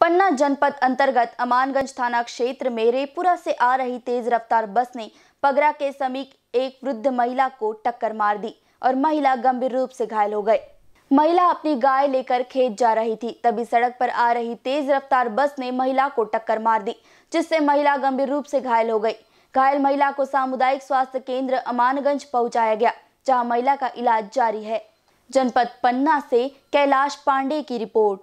पन्ना जनपद अंतर्गत अमानगंज थाना क्षेत्र में रेपुरा से आ रही तेज रफ्तार बस ने पगरा के समीप एक वृद्ध महिला को टक्कर मार दी और महिला गंभीर रूप से घायल हो गए महिला अपनी गाय लेकर खेत जा रही थी तभी सड़क पर आ रही तेज रफ्तार बस ने महिला को टक्कर मार दी जिससे महिला गंभीर रूप से घायल हो गई घायल महिला को सामुदायिक स्वास्थ्य केंद्र अमानगंज पहुंचाया गया जहां महिला का इलाज जारी है जनपद पन्ना से कैलाश पांडे की रिपोर्ट